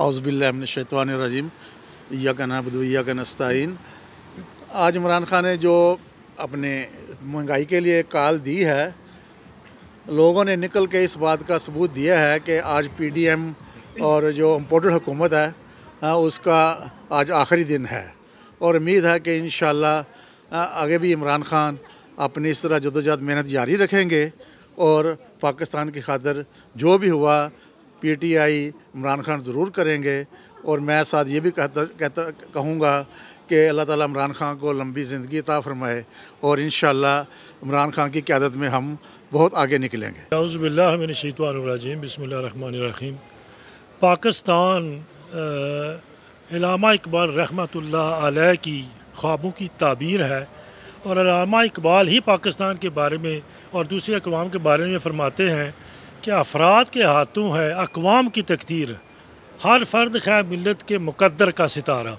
रजीम या का या का नस्ताइन आज इमरान खान ने जो अपने महंगाई के लिए कॉल दी है लोगों ने निकल के इस बात का सबूत दिया है कि आज पीडीएम और जो इम्पोर्टेड हुकूमत है हाँ, उसका आज आखिरी दिन है और उम्मीद है कि इन हाँ, आगे भी इमरान खान अपनी इस तरह जदोजहद मेहनत जारी रखेंगे और पाकिस्तान की खातर जो भी हुआ पीटीआई इमरान खान ज़रूर करेंगे और मैं साथ ये भी कहता कहता कहूँगा कि अल्लाह ताला इमरान खान को लंबी ज़िंदगी ता फरमाए और इन इमरान खान की क्यादत में हम बहुत आगे निकलेंगे नाउज़बिल्लाजीम बसमीम पाकिस्तान इलामा इकबाल रहमत आल की ख्वाबों की ताबीर है और इकबाल ही पाकिस्तान के बारे में और दूसरे अकवाम के बारे में फरमाते हैं कि अफराद के हाथों है अकवाम की तकदीर हर फर्द खै मिलत के मुकदर का सितारा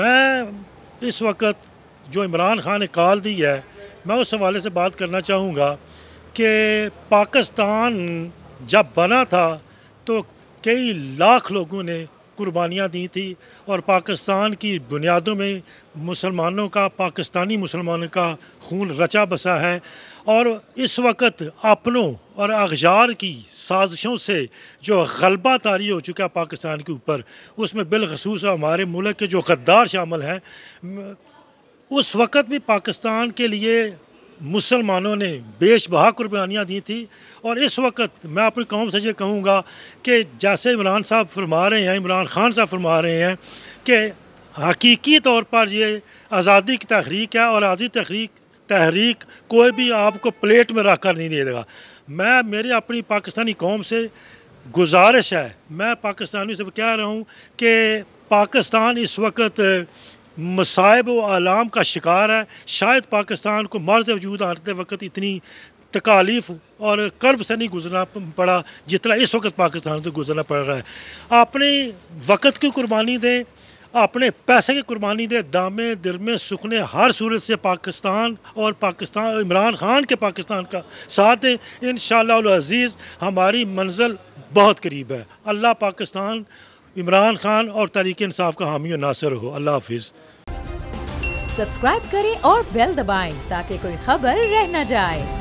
मैं इस वक्त जो इमरान खान ने कॉल दी है मैं उस हवाले से बात करना चाहूँगा कि पाकिस्तान जब बना था तो कई लाख लोगों ने कुर्बानियाँ दी थी और पाकिस्तान की बुनियादों में मुसलमानों का पाकिस्तानी मुसलमानों का खून रचा बसा है और इस वक्त अपनों और अगजार की साजिशों से जो गलबा तारी हो चुका है पाकिस्तान के ऊपर उसमें बिलखसूस हमारे मुल्क के जो गद्दार शामिल हैं उस वक्त भी पाकिस्तान के लिए मुसलमानों ने बेश बहा कुर्बानियाँ दी थी और इस वक्त मैं अपनी कौम से ये कहूँगा कि जैसे इमरान साहब फरमा रहे हैं इमरान खान साहब फरमा रहे हैं कि हकीकी तौर पर ये आज़ादी की तहरीक है और आज़ादी तहरीक तहरीक कोई भी आपको प्लेट में रख कर नहीं देगा मैं मेरी अपनी पाकिस्तानी कौम से गुजारिश है मैं पाकिस्तानी से कह रहा हूँ कि पाकिस्तान इस वक्त मसायब व आलाम का शिकार है शायद पाकिस्तान को मर्ज वजूद आते वक्त इतनी तकालीफ और कर्ब से नहीं गुजरना पड़ा जितना इस वक्त पाकिस्तान से तो गुजरना पड़ रहा है अपने वक्त की कुर्बानी दें अपने पैसे की कुर्बानी दें दामे दिल में सुखने हर सूरत से पाकिस्तान और पाकिस्तान इमरान खान के पाकिस्तान का साथ दें इन शजीज़ हमारी मंजिल बहुत करीब है अल्लाह पाकिस्तान इमरान खान और तहरीक इंसाफ का हामी नासर हो अल्लाह हाफिज सब्सक्राइब करें और बेल दबाएं ताकि कोई खबर रह न जाए